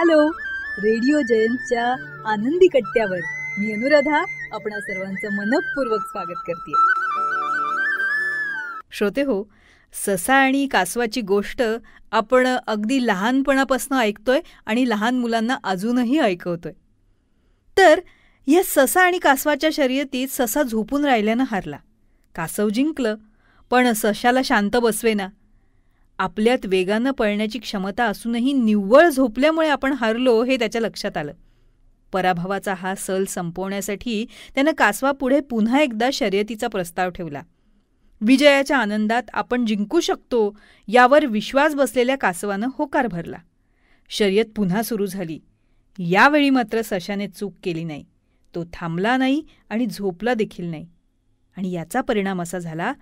hello radio जयंतच्या आनंदी कट्ट्यावर मी अनुराधा आपणा सर्वांचं मनपूर्वक स्वागत करते श्रोते हो ससा आणि कासवाची गोष्ट आपण अगदी लहानपणापासून ऐकतोय आणि लहान मुलांना अजूनही ऐकवतोय तर या ससा आणि कासवाच्या शर्यतीत ससा झोपून राहिल्यानं हरला कासव जिंकलं पण सशाला शांत बसवेना आपल्यात वेगानं पळण्याची क्षमता असूनही निव्वळ झोपल्यामुळे आपण हरलो हे त्याच्या लक्षात आलं पराभवाचा हा सल संपवण्यासाठी त्यानं कासवा पुढे पुन्हा एकदा शर्यतीचा प्रस्ताव ठेवला विजयाच्या आनंदात आपण जिंकू शकतो यावर विश्वास बसलेल्या कासवानं होकार भरला शर्यत पुन्हा सुरू झाली यावेळी मात्र सशाने चूक केली नाही तो थांबला नाही आणि झोपला देखील नाही आणि याचा परिणाम असा झाला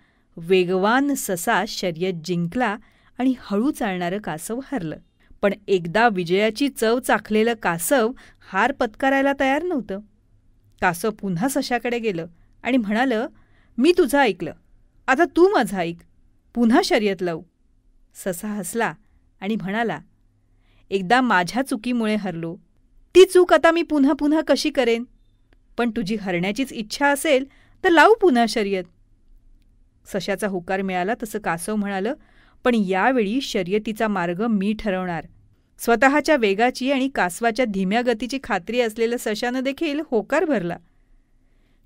वेगवान ससा शर्यत जिंकला आणि हळू चालणारं कासव हरलं पण एकदा विजयाची चव चाखलेलं कासव हार पत्करायला तयार नव्हतं कासव पुन्हा सशाकडे गेलं आणि म्हणालं मी तुझं ऐकलं आता तू माझं ऐक पुन्हा शर्यत लावू ससा हसला आणि म्हणाला एकदा माझ्या चुकीमुळे हरलो ती चूक आता मी पुन्हा पुन्हा कशी करेन पण तुझी हरण्याचीच इच्छा असेल तर लावू पुन्हा शर्यत सशाचा होकार मिळाला तसं कासव म्हणालं पण यावेळी शर्यतीचा मार्ग मी ठरवणार स्वतःच्या वेगाची आणि कासवाच्या धीम्या गतीची खात्री असलेलं सशानं देखील होकार भरला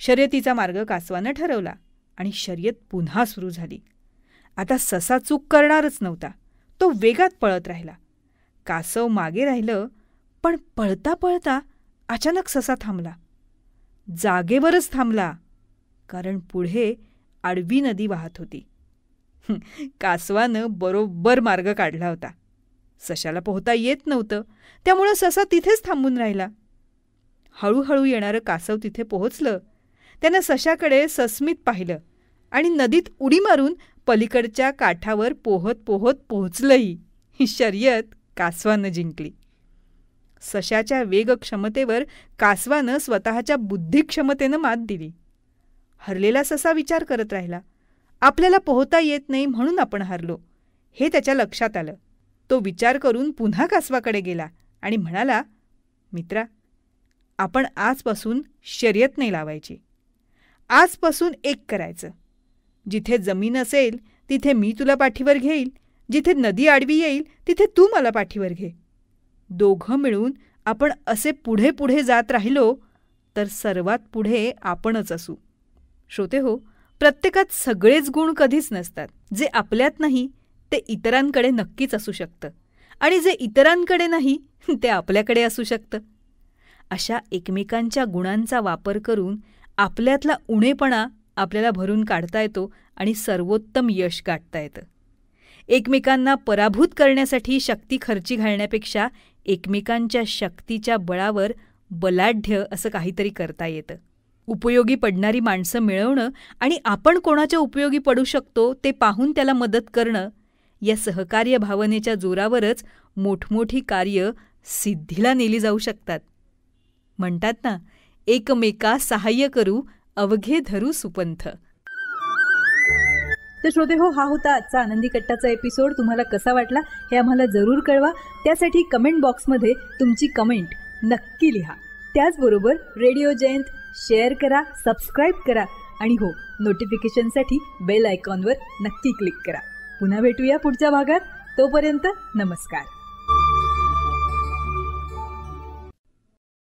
शर्यतीचा मार्ग कासवानं ठरवला आणि शर्यत पुन्हा सुरू झाली आता ससा चूक करणारच नव्हता तो वेगात पळत राहिला कासव मागे राहिलं पण पळता पळता अचानक ससा थांबला जागेवरच थांबला कारण पुढे आडवी नदी वाहत होती कासवानं बरोबर मार्ग काढला होता सशाला पोहता येत नव्हतं त्यामुळं ससा तिथेच थांबून राहिला हळूहळू येणारं कासव तिथे पोहोचलं त्यानं सशाकडे सस्मित पाहिलं आणि नदीत उडी मारून पलीकडच्या काठावर पोहत पोहत पोहोचलंही ही शर्यत कासवानं जिंकली सशाच्या वेगक्षमतेवर कासवानं स्वतःच्या बुद्धिक्षमतेनं मात दिली हरलेला ससा विचार करत राहिला आपल्याला पोहता येत नाही म्हणून आपण हरलो हे त्याच्या लक्षात आलं तो विचार करून पुन्हा कासवाकडे गेला आणि म्हणाला मित्रा आपण आजपासून शर्यत नाही लावायची आजपासून एक करायचं जिथे जमीन असेल तिथे मी तुला पाठीवर घेईल जिथे नदी आडवी येईल तिथे तू मला पाठीवर घे दोघं मिळून आपण असे पुढे पुढे जात राहिलो तर सर्वात पुढे आपणच असू श्रोते हो प्रत्येकात सगळेच गुण कधीच नसतात जे आपल्यात नाही ते इतरांकडे नक्कीच असू शकतं आणि जे इतरांकडे नाही ते आपल्याकडे असू शकतं अशा एकमेकांच्या गुणांचा वापर करून आपल्यातला उणेपणा आपल्याला भरून काढता येतो आणि सर्वोत्तम यश गाठता येतं एकमेकांना पराभूत करण्यासाठी शक्ती खर्ची घालण्यापेक्षा एकमेकांच्या शक्तीच्या बळावर बलाढ्य असं काहीतरी करता येतं उपयोगी पडणारी माणसं मिळवणं आणि आपण कोणाच्या उपयोगी पडू शकतो ते पाहून त्याला मदत करणं या सहकार्य भावनेच्या जोरावरच मोठमोठी कार्य सिद्धीला नेली जाऊ शकतात म्हणतात ना एकमेका सहाय्य करू अवघे धरू सुपंथ तर श्रोते हो हा होता आजचा आनंदी कट्टाचा एपिसोड तुम्हाला कसा वाटला हे आम्हाला जरूर कळवा त्यासाठी कमेंट बॉक्समध्ये तुमची कमेंट नक्की लिहा त्याचबरोबर रेडिओ जयंत शेअर करा सबस्क्राईब करा आणि हो नोटिफिकेशनसाठी बेल आयकॉनवर नक्की क्लिक करा पुन्हा भेटूया पुढच्या भागात तोपर्यंत नमस्कार